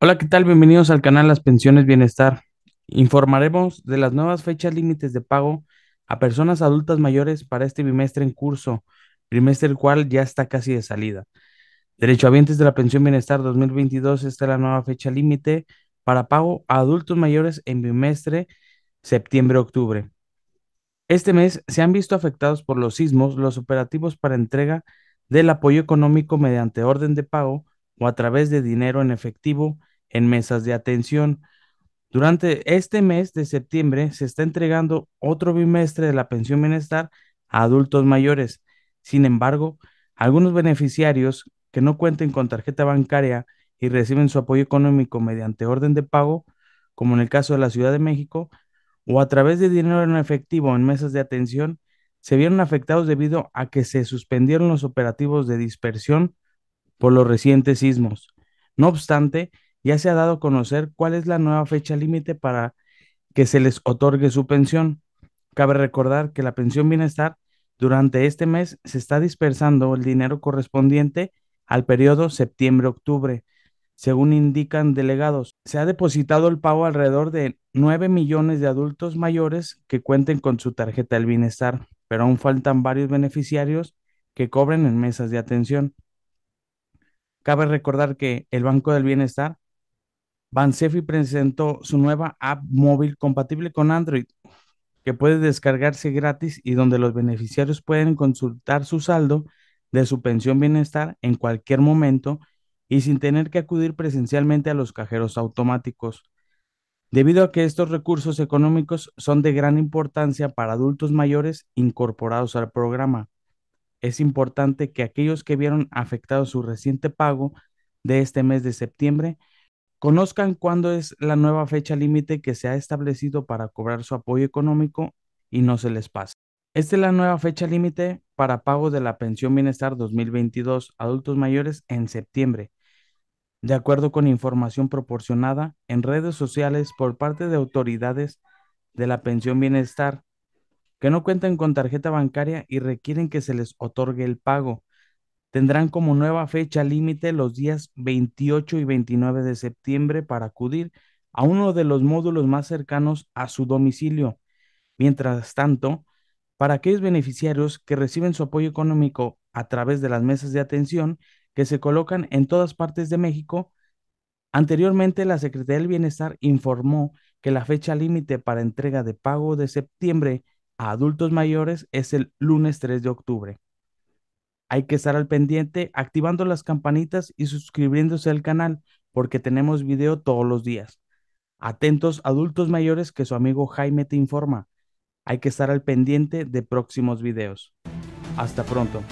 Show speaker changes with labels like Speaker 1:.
Speaker 1: Hola, ¿qué tal? Bienvenidos al canal Las Pensiones Bienestar. Informaremos de las nuevas fechas límites de pago a personas adultas mayores para este bimestre en curso, trimestre el cual ya está casi de salida. Derecho Derechohabientes de la Pensión Bienestar 2022, está la nueva fecha límite para pago a adultos mayores en bimestre septiembre-octubre. Este mes se han visto afectados por los sismos los operativos para entrega del apoyo económico mediante orden de pago o a través de dinero en efectivo en mesas de atención. Durante este mes de septiembre se está entregando otro bimestre de la pensión bienestar a adultos mayores. Sin embargo, algunos beneficiarios que no cuenten con tarjeta bancaria y reciben su apoyo económico mediante orden de pago, como en el caso de la Ciudad de México, o a través de dinero en efectivo en mesas de atención, se vieron afectados debido a que se suspendieron los operativos de dispersión por los recientes sismos. No obstante, ya se ha dado a conocer cuál es la nueva fecha límite para que se les otorgue su pensión. Cabe recordar que la pensión bienestar durante este mes se está dispersando el dinero correspondiente al periodo septiembre-octubre. Según indican delegados, se ha depositado el pago alrededor de 9 millones de adultos mayores que cuenten con su tarjeta del bienestar, pero aún faltan varios beneficiarios que cobren en mesas de atención. Cabe recordar que el Banco del Bienestar, Bansefi presentó su nueva app móvil compatible con Android, que puede descargarse gratis y donde los beneficiarios pueden consultar su saldo de su pensión bienestar en cualquier momento y sin tener que acudir presencialmente a los cajeros automáticos. Debido a que estos recursos económicos son de gran importancia para adultos mayores incorporados al programa, es importante que aquellos que vieron afectado su reciente pago de este mes de septiembre conozcan cuándo es la nueva fecha límite que se ha establecido para cobrar su apoyo económico y no se les pase. Esta es la nueva fecha límite para pago de la pensión bienestar 2022 adultos mayores en septiembre, de acuerdo con información proporcionada en redes sociales por parte de autoridades de la pensión bienestar que no cuentan con tarjeta bancaria y requieren que se les otorgue el pago. Tendrán como nueva fecha límite los días 28 y 29 de septiembre para acudir a uno de los módulos más cercanos a su domicilio. Mientras tanto, para aquellos beneficiarios que reciben su apoyo económico a través de las mesas de atención que se colocan en todas partes de México, anteriormente la Secretaría del Bienestar informó que la fecha límite para entrega de pago de septiembre a adultos mayores es el lunes 3 de octubre. Hay que estar al pendiente activando las campanitas y suscribiéndose al canal porque tenemos video todos los días. Atentos adultos mayores que su amigo Jaime te informa. Hay que estar al pendiente de próximos videos. Hasta pronto.